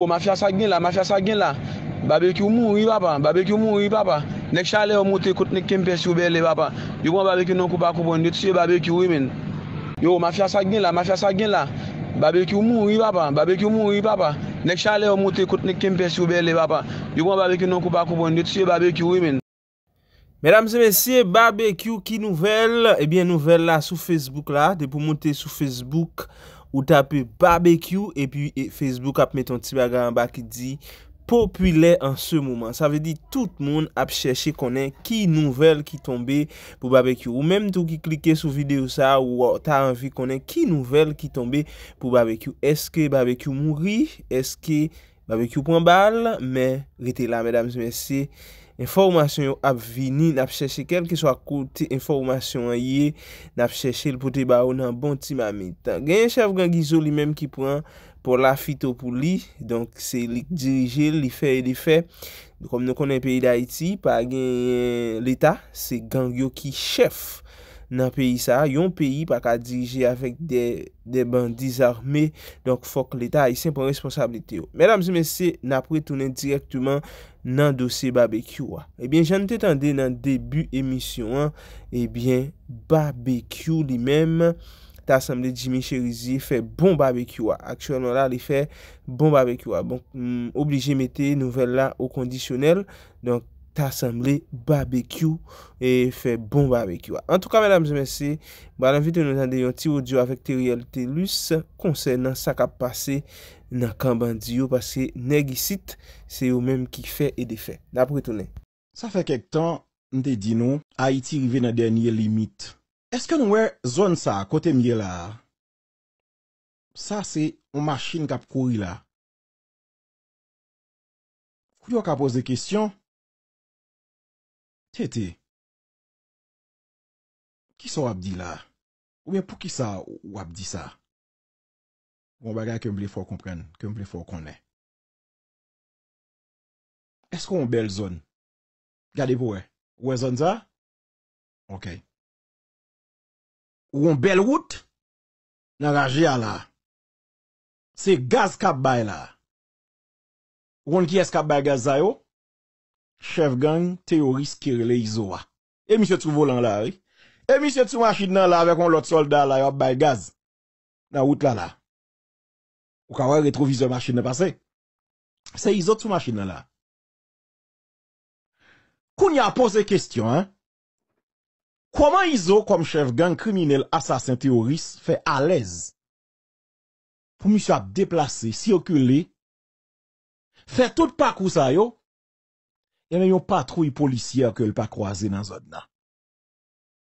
Yo oh, ma fya sa gen la, ma fya sa gen la, bapè kyou mou yi bapa, bapè kyou mou yi bapa, nek chale ou moutè koutnèk kèm pè syou belè bapa, yon bapè kyou non koupa koupon, ditse bapè kyou yi men. Mèdam se mèsiè bapè kyou ki nouvel, ebyen nouvel la sou eh Facebook la, de pou moutè sou Facebook. Ou tape Barbecue E pi Facebook ap meton ti bagar anba ki di Populer an se mouman Sa ve di tout moun ap cheshe konen Ki nouvel ki tombe pou Barbecue Ou menm tou ki klike sou vide ou sa Ou ta avi konen ki nouvel ki tombe pou Barbecue Eske Barbecue mouri? Eske Barbecue pon bal? Men, rete la medam, zemese Enformasyon yo ap vini, nap chèche kelke swa kote, enformasyon yo ye, nap chèche l pote ba ou nan bon ti mame tan. Genye chèf gangizo li mèm ki pran pou la fito pou li, donk se li dirije, li fè, li fè. Kom nou konen peyi da iti, pa genye l eta, se gangyo ki chèf. nan peyi sa, yon peyi pa ka dirije avèk de ban dizarmè donk fòk l'Etat ay sempon responsablite yo. Mèdames et mèdses, nan pou etounen direktouman nan dosè barbecue wa. Ebyen, eh jan nou te tende nan debu emisyon an, ebyen, eh barbecue li mèm ta samde Jimmy Cherizie fè bon barbecue wa. Aksyonon la, li fè bon barbecue wa. Bon, mm, oblije mette nouvel la ou kondisyonel, donk Assemble, barbecue E fe bon barbecue En tou ka mèdame zemese Ba lan vitoun nou nan deyon ti wou diyo Avek te realite lus Konsen nan sa kap pase Nan kan bandi yo Pase negisit Se yo menm ki fe e defen Da pou etoune Sa fe kek tan Nde di nou Haiti rive nan dernie limit Eske nou wè zon sa Kote mye la Sa se O maschine kap koui la Kou diyo kap pose de kestyon Kete, kisa wap di la? Ou men pou kisa wap di sa? Wan bon baga kemble fò kompren, kemble fò konè. Esko wan bel zon? Gade pou we? We zon za? Ok. Wan bel wout? Nan raje a la. Se gaz kap bay la. Wan ki es kap bay gaz zay yo? chef gang terroriste Kirele Isoa. Et monsieur tout volant là, oui. Et monsieur tout machine là avec un autre soldat là, yop bay gaz. Dans route là là. Ou kawa rétroviseur machine passé. C'est Izo tout machine là. Qu'on y a posé question, hein. Comment Izo, comme chef gang criminel, assassin théoriste fait à l'aise pour monsieur à déplacer, circuler, faire tout parcours ça yo, et eh yon patrouille policière que le pas croisé dans zone là.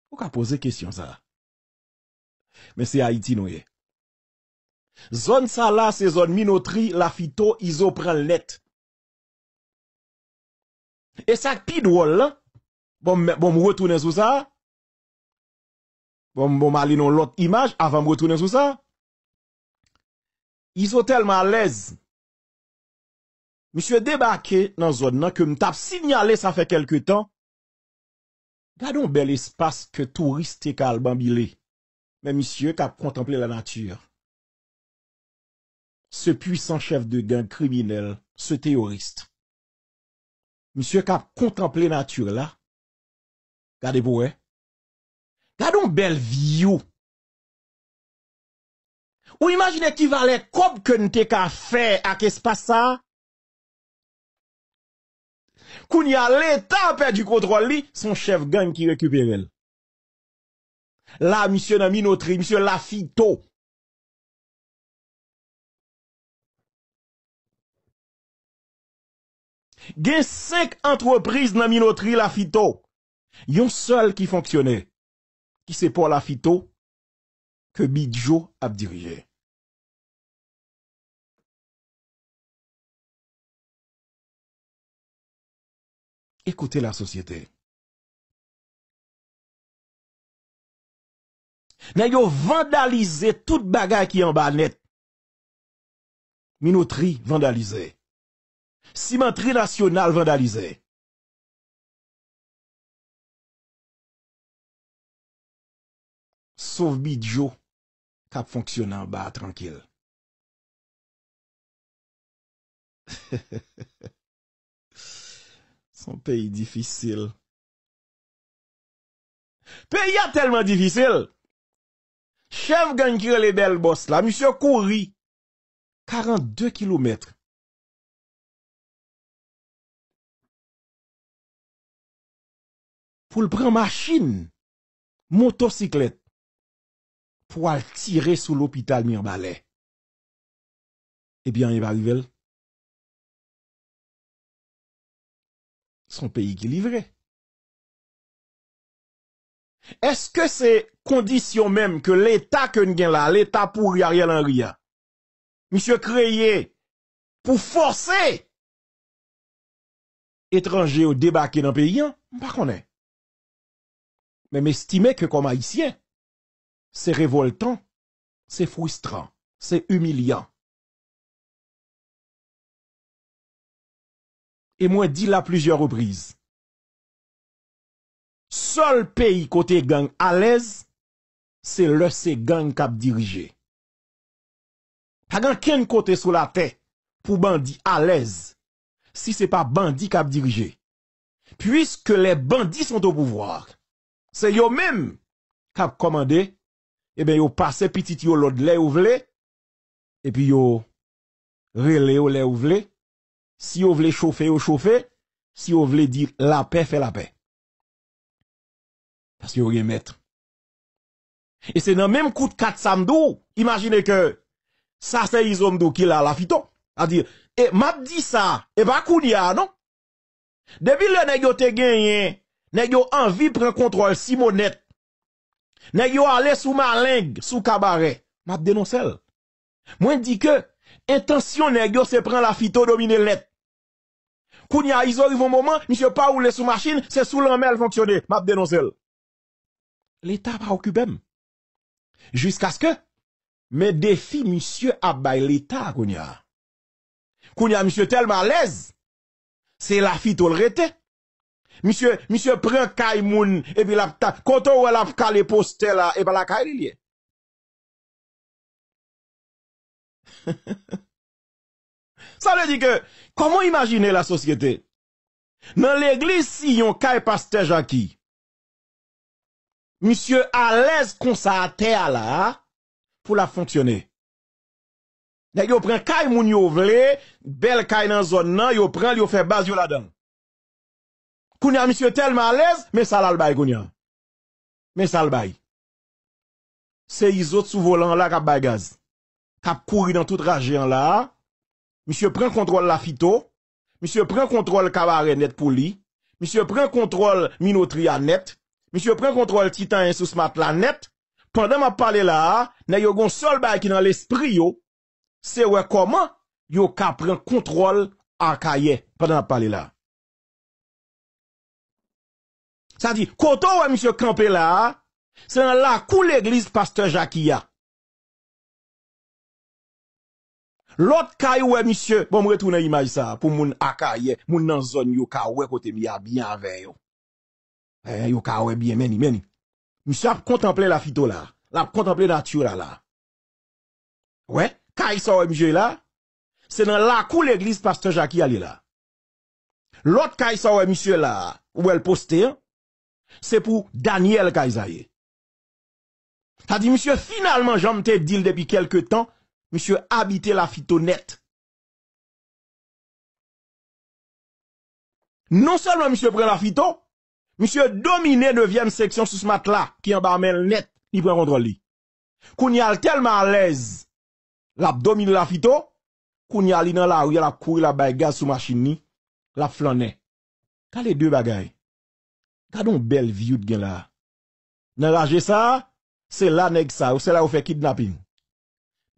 Pourquoi poser question ça? Mais c'est Haïti nous eh. Zone ça là, c'est zone minoterie, la phyto, prend net. Et ça qui drôle là, hein? bon, bon, me retourner sur ça. Bon, bon, aller dans l'autre image avant me retourner sur ça. Ils sont tellement à l'aise Monsye debake nan zon nan ke mt ap sinyale sa fe kelke tan. Gade un bel espas ke touriste kal bambile. Men monsye kap kontemple la natyur. Se pwisan chef de gen kriminel, se teoriste. Monsye kap kontemple natyur la. Gade pou we. Gade un bel vyo. Ou imajine ki valet kop ke nte ka fe ak espasa. Koun ya l'Etat perdi kontrol li, son chef gany ki rekupere el. La, misyo nan minotri, misyo lafito. Gen sek antwopriz nan minotri lafito. Yon sol ki fonksyone, ki se por lafito, ke bidjo ap dirije. E kote la sosyete. Nan yo vandalize tout bagay ki yon ba net. Minotri vandalize. Simantri nasyonal vandalize. Sov mi djo kap fonksyonan ba trankel. Son pays difficile. Pays a tellement difficile. Chef gang qui les belles bosses là, monsieur courri 42 kilomètres. Pour le prendre machine, motocyclette, pour le tirer sous l'hôpital Mirbalet. Eh bien, il va arriver. son pays qui livrait. Est-ce que c'est condition même que l'État que nous là, l'État pour en rien monsieur créé pour forcer étrangers au débarquer dans le pays, on hein? pas qu'on est. Mais m'estimer que comme haïtien, c'est révoltant, c'est frustrant, c'est humiliant. E mwen di la plujer oprize. Sol peyi kote gang alez, se le se gang kap dirije. Hagan ken kote sou la te, pou bandi alez, si se pa bandi kap dirije. Puiske le bandi son to pouvoar, se yo men kap komande, e eh ben yo pase pitit yo lod le ou vle, e pi yo rele yo le ou vle, Si vous voulez chauffer, vous chauffez. Si vous voulez dire la paix, fait la paix. Parce que vous mettre. Et c'est dans le même coup de 4 samedou, imaginez que ça c'est Isomdou qui l'a la phyto. à dire et m'a dit ça, et pas Kounia, non? Depuis le nègre te gagné, nègre envie prendre contrôle Simonette. Vous aller sous ma langue, sous cabaret. M'a dénoncé. Moi dit que, intention nègre, se prendre la fito dominer l'être. Kounia, izori voun mouman, mi se pa oule sou machine, se sou l'anmel fonksyonè, map denonsèl. L'Etat pa okubèm. Jusk aske, me defi mi se abay l'Etat, kounia. Kounia, mi se telman lez, se la fi tol rete. Mi se pren kay moun, e pi la ta, koto wè la fka le postè la, e pa la kay li li. He he he. Ça veut dire que, comment imaginer la société? Dans l'église, si yon kay pasteur Jackie, monsieur à l'aise qu'on terre là, pour la fonctionner. Nèg yo pren kay moun yo vle, bel kay nan zone nan, yo pren, yo fait base là-dedans. Kounya monsieur tellement à l'aise, mais ça l'a le bail kounya. Mais ça le bail. C'est autres sous volant là k'ap bay gaz. K'ap dans toute rage là, misye pren kontrol la fito, misye pren kontrol kavare net pou li, misye pren kontrol minotria net, misye pren kontrol titan yon sous mat la net, pandan ap pale la, nan yo gon sol bay ki nan l'espri yo, se we koman yo ka pren kontrol arkaye, pandan ap pale la. Sa di, koto we misye kampe la, se nan la kou l'eglise pastor jaki ya, L'autre kai ouais monsieur, bon me retourner image ça pour moun akaye, moun nan zone yo ka ouais côté mi bien avec yo. Eh yo ka ouais bien meni meni. Monsieur a contemplé la phyto là, l'a contemplé nature là Ouais, caille sa ouais monsieur là, c'est dans la cour l'église pasteur Jacques allé là. L'autre kai sa ouais monsieur là, où elle poste, hein. c'est pour Daniel Kaisaye. T'as dit monsieur finalement j'en te dit depuis quelques temps Misyè abite non la fito net. Non salman misyè pren la fito, misyè domine devyen seksyon sou smat la, ki yon ba amen net, ni pren rondre li. Kou nyal telman alèz, lap domine la fito, kou nyal li nan la ou yon la kou yon la bay gaz sou machin ni, lap flanè. Ka le dè bagay. Ka don bel viyout gen la. Nan la jè sa, se la neg sa, ou se la ou fe kidnaping.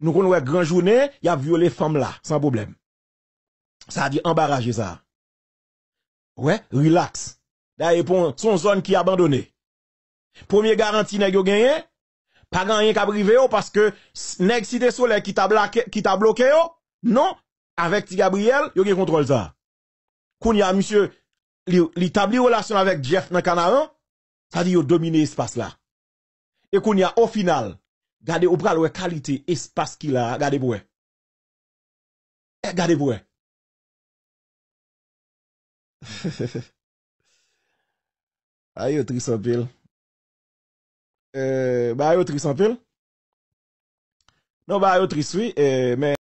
nous connaissons grand journée, il a violé femme là, sans problème. Ça a dit embarrager ça. Ouais, relax. D'ailleurs, pour son zone qui est abandonnée. Premier garantie nèg yo gagné, pas gagné qu'a parce que nèg cité soleil qui t'a bloqué qui t'a bloqué non, avec ti Gabriel, yo qui contrôle ça. y a monsieur l'établi relation avec Jeff dans canal, ça dit a dominé espace là. Et y a au final Gade ou pral we kalite espas ki la. Gade boue. Gade boue. Ayo tri san pil. Eh, ba ayo tri san pil. Non ba ayo tri sui. Eh,